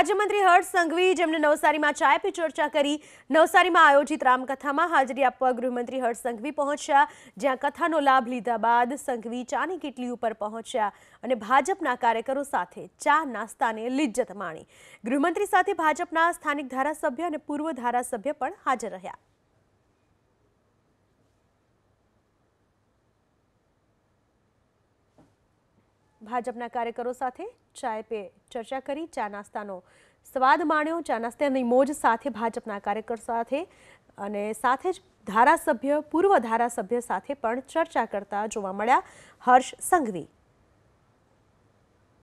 રાજ્યમંત્રી હર્ષ સંઘવી જેમણે નવસારીમાં ચાય પી ચર્ચા કરી નવસારીમાં આયોજિત રામકથામાં હાજરી આપવા ગૃહમંત્રી હર્ષ સંઘવી પહોંચ્યા જ્યાં કથાનો લાભ લીધા બાદ સંઘવી ચાની કેટલી ઉપર પહોંચ્યા અને ભાજપના કાર્યકરો સાથે ચા નાસ્તાને લિજ્જત માણી ગૃહમંત્રી સાથે ભાજપના સ્થાનિક ધારાસભ્ય અને પૂર્વ ધારાસભ્ય પણ હાજર રહ્યા ભાજપના કાર્યકરો સાથે ચાય પે ચર્ચા કરી ચા નાસ્તાનો સ્વાદ માણ્યો ચા નાસ્તાની મોજ સાથે ભાજપના કાર્યકરો સાથે અને સાથે જ ધારાસભ્ય પૂર્વ ધારાસભ્ય સાથે પણ ચર્ચા કરતા જોવા મળ્યા હર્ષ સંઘવી